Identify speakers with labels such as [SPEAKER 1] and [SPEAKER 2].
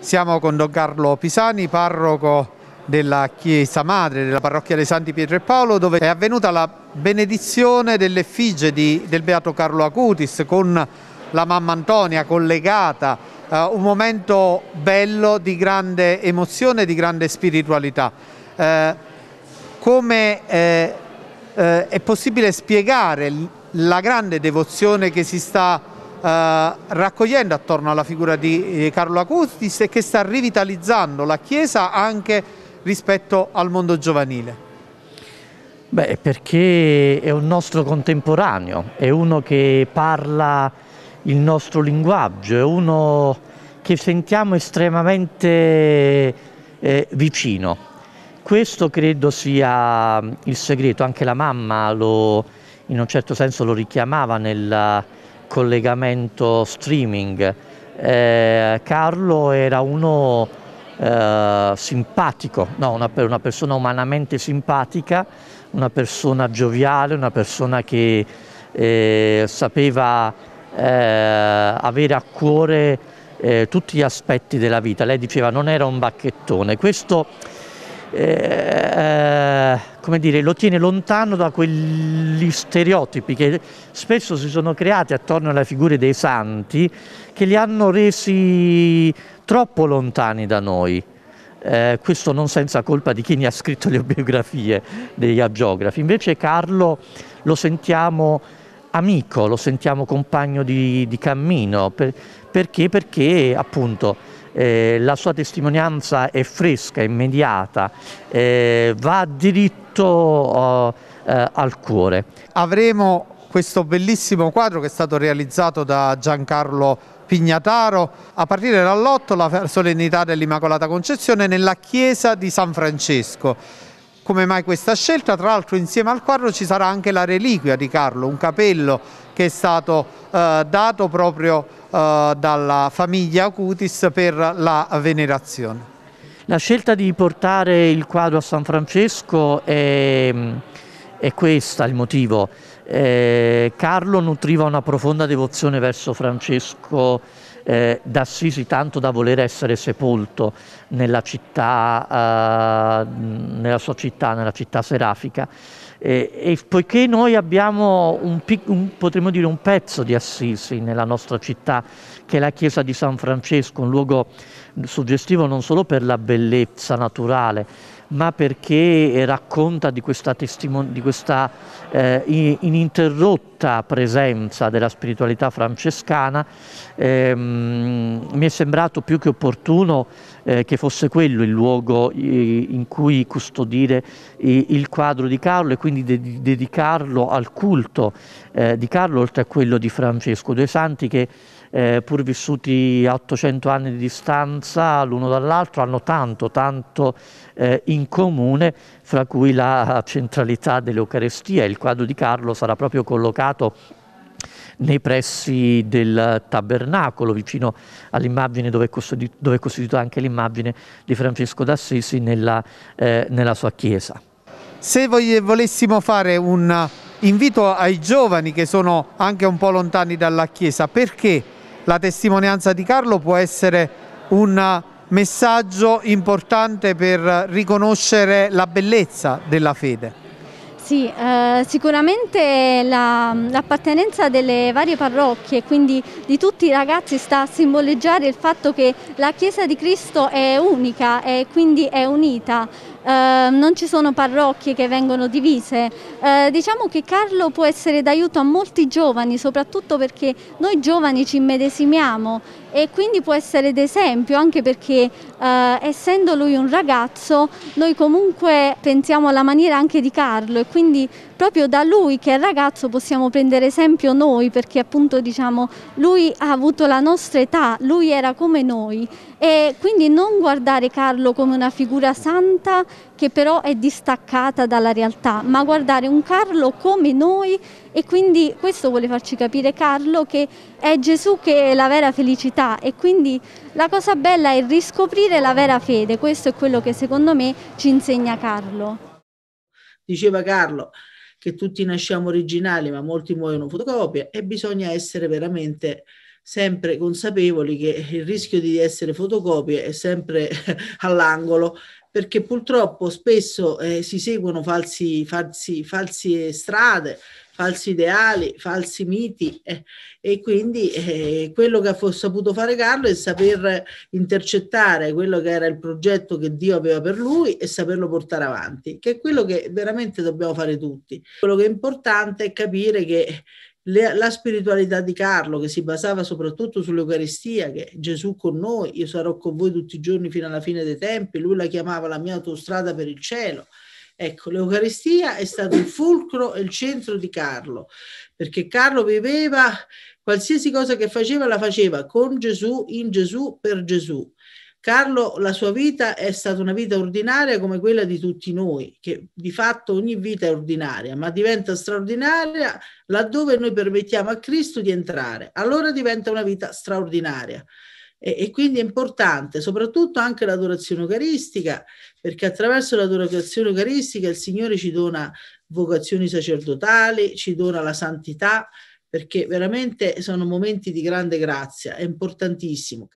[SPEAKER 1] Siamo con Don Carlo Pisani, parroco della chiesa madre della parrocchia dei Santi Pietro e Paolo dove è avvenuta la benedizione dell'effigie del beato Carlo Acutis con la mamma Antonia collegata eh, un momento bello di grande emozione di grande spiritualità eh, come eh, eh è possibile spiegare la grande devozione che si sta eh, raccogliendo attorno alla figura di eh, Carlo Acutis e che sta rivitalizzando la Chiesa anche rispetto al mondo giovanile?
[SPEAKER 2] Beh, perché è un nostro contemporaneo, è uno che parla il nostro linguaggio, è uno che sentiamo estremamente eh, vicino. Questo credo sia mm, il segreto, anche la mamma lo, in un certo senso lo richiamava nella, collegamento streaming. Eh, Carlo era uno eh, simpatico, no, una, una, persona umanamente simpatica, una persona gioviale, una persona che eh, sapeva eh, avere a cuore eh, tutti gli aspetti della vita. Lei diceva non era un bacchettone. Questo eh, come dire, lo tiene lontano da quegli stereotipi che spesso si sono creati attorno alle figure dei santi che li hanno resi troppo lontani da noi. Eh, questo non senza colpa di chi ne ha scritto le biografie degli agiografi. Invece Carlo lo sentiamo amico, lo sentiamo compagno di, di cammino. Per, perché? Perché appunto eh, la sua testimonianza è fresca, immediata, eh, va diritto oh, eh, al cuore.
[SPEAKER 1] Avremo questo bellissimo quadro che è stato realizzato da Giancarlo Pignataro a partire dall'8 la solennità dell'Immacolata Concezione nella chiesa di San Francesco come mai questa scelta, tra l'altro insieme al quadro ci sarà anche la reliquia di Carlo, un capello che è stato eh, dato proprio eh, dalla famiglia Acutis per la venerazione.
[SPEAKER 2] La scelta di portare il quadro a San Francesco è, è questo il motivo. Eh, Carlo nutriva una profonda devozione verso Francesco eh, d'Assisi, tanto da voler essere sepolto nella città, eh, nella sua città, nella città serafica. E, eh, e poiché noi abbiamo un, un, potremmo dire un pezzo di Assisi nella nostra città, che è la chiesa di San Francesco, un luogo suggestivo non solo per la bellezza naturale, ma perché racconta di questa, di questa eh, ininterrotta presenza della spiritualità francescana, ehm, mi è sembrato più che opportuno eh, che fosse quello il luogo eh, in cui custodire il quadro di Carlo e quindi quindi de- dedicarlo al culto eh, di Carlo oltre a quello di Francesco, due santi che eh, pur vissuti a 800 anni di distanza l'uno dall'altro hanno tanto, tanto eh, in comune, fra cui la centralità dell'Eucarestia. Il quadro di Carlo sarà proprio collocato nei pressi del tabernacolo, vicino all'immagine dove è, costituita anche l'immagine di Francesco d'Assisi nella, eh, nella sua chiesa.
[SPEAKER 1] Se eh, volessimo fare un eh, invito ai giovani che sono anche un po' lontani dalla Chiesa, perché la testimonianza di Carlo può essere un eh, messaggio importante per riconoscere la bellezza della fede?
[SPEAKER 3] Sì, eh, sicuramente l'appartenenza la, delle varie parrocchie, quindi di tutti i ragazzi, sta a simboleggiare il fatto che la Chiesa di Cristo è unica e quindi è unita. Ehm, non ci sono parrocchie che vengono divise. Eh, diciamo che Carlo può essere d'aiuto a molti giovani, soprattutto perché noi giovani ci immedesimiamo e quindi può essere d'esempio anche perché eh, essendo lui un ragazzo noi comunque pensiamo alla maniera anche di Carlo e quindi proprio da lui che è ragazzo possiamo prendere esempio noi perché appunto diciamo lui ha avuto la nostra età, lui era come noi e quindi non guardare Carlo come una figura santa che però è distaccata dalla realtà, ma guardare un Carlo come noi e quindi questo vuole farci capire Carlo che è Gesù che è la vera felicità e quindi la cosa bella è riscoprire la vera fede, questo è quello che secondo me ci insegna Carlo.
[SPEAKER 4] Diceva Carlo, che tutti nasciamo originali, ma molti muoiono fotocopia e bisogna essere veramente sempre consapevoli che il rischio di essere fotocopie è sempre all'angolo perché purtroppo spesso eh, si seguono falsi, falsi, falsi strade, falsi ideali, falsi miti eh, e quindi eh, quello che ha saputo fare Carlo è saper intercettare quello che era il progetto che Dio aveva per lui e saperlo portare avanti, che è quello che veramente dobbiamo fare tutti. Quello che è importante è capire che le, la spiritualità di Carlo, che si basava soprattutto sull'Eucaristia, che Gesù con noi, io sarò con voi tutti i giorni fino alla fine dei tempi, lui la chiamava la mia autostrada per il cielo. Ecco, l'Eucaristia è stato il fulcro e il centro di Carlo, perché Carlo viveva qualsiasi cosa che faceva, la faceva con Gesù, in Gesù, per Gesù. Carlo, la sua vita è stata una vita ordinaria come quella di tutti noi, che di fatto ogni vita è ordinaria, ma diventa straordinaria laddove noi permettiamo a Cristo di entrare. Allora diventa una vita straordinaria. E, e, quindi è importante soprattutto anche l'adorazione eucaristica, perché attraverso l'adorazione eucaristica il Signore ci dona vocazioni sacerdotali, ci dona la santità, perché veramente sono momenti di grande grazia, è importantissimo.